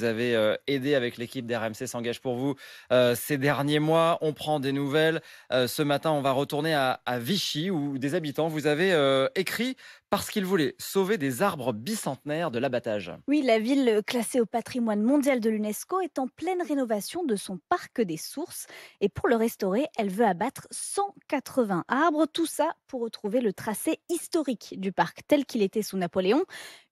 vous avez euh, aidé avec l'équipe d'RMC s'engage pour vous euh, ces derniers mois. On prend des nouvelles. Euh, ce matin, on va retourner à, Vichy où des habitants vous avez écrit parce qu'il voulait sauver des arbres bicentenaires de l'abattage. Oui, la ville classée au patrimoine mondial de l'UNESCO est en pleine rénovation de son parc des sources et pour le restaurer, elle veut abattre 180 arbres, tout ça pour retrouver le tracé historique du parc tel qu'il était sous Napoléon.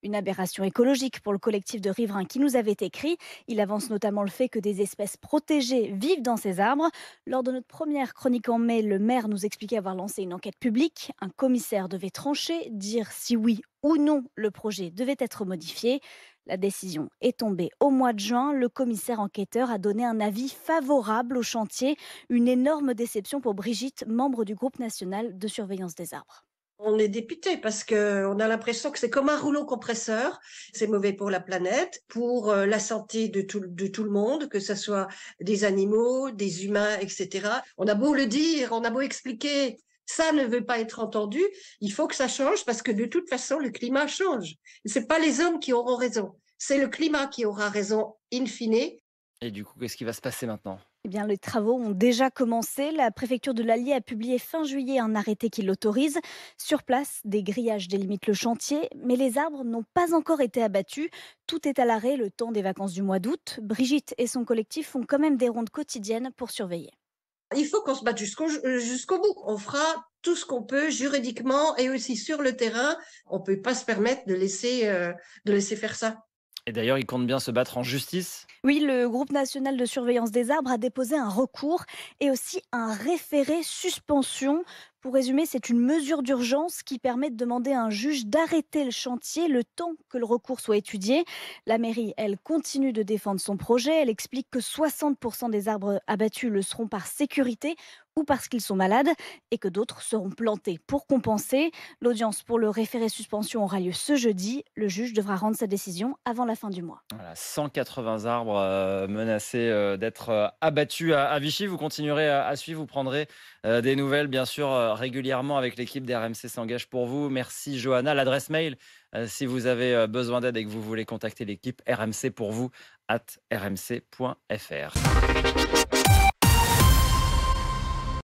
Une aberration écologique pour le collectif de riverains qui nous avait écrit. Il avance notamment le fait que des espèces protégées vivent dans ces arbres. Lors de notre première chronique en mai, le maire nous expliquait avoir lancé une enquête publique. Un commissaire devait trancher, dire si oui ou non le projet devait être modifié. La décision est tombée au mois de juin. Le commissaire enquêteur a donné un avis favorable au chantier. Une énorme déception pour Brigitte, membre du groupe national de surveillance des arbres. On est député parce qu'on a l'impression que c'est comme un rouleau compresseur. C'est mauvais pour la planète, pour euh, la santé de de tout le monde, que ce soit des animaux, des humains, etc. On a beau le dire, on a beau expliquer, ça ne veut pas être entendu, il faut que ça change parce que de toute façon, le climat change. Ce n'est pas les hommes qui auront raison, c'est le climat qui aura raison in fine. Et du coup, qu'est-ce qui va se passer maintenant eh bien, les travaux ont déjà commencé. La préfecture de l'Allier a publié fin juillet un arrêté qui l'autorise. Sur place, des grillages délimitent le chantier, mais les arbres n'ont pas encore été abattus. Tout est à l'arrêt le temps des vacances du mois d'août. Brigitte et son collectif font quand même des rondes quotidiennes pour surveiller il faut qu'on se batte jusqu'au euh, jusqu'au bout. On fera tout ce qu'on peut juridiquement et aussi sur le terrain. On peut pas se permettre de laisser euh, faire ça. Et d'ailleurs, ils comptent bien se battre en justice. Oui, le groupe national de surveillance des arbres a déposé un recours et aussi un référé suspension. Pour résumer, c'est une mesure d'urgence qui permet de demander à un juge d'arrêter le chantier le temps que le recours soit étudié. La mairie, elle, continue de défendre son projet. Elle explique que 60% des arbres abattus le seront par sécurité ou parce qu'ils sont malades et que d'autres seront plantés. Pour compenser, l'audience pour le référé suspension aura lieu ce jeudi. Le juge devra rendre sa décision avant la fin du mois. Voilà, 180 arbres euh, menacés euh, d'être euh, abattus à Vichy. Vous continuerez à suivre, vous prendrez des nouvelles bien sûr régulièrement avec l'équipe d'RMC s'engage pour vous. Merci Johanna. L'adresse mail, si vous avez besoin d'aide et que vous voulez contacter l'équipe RMC pour vous, at rmc.fr.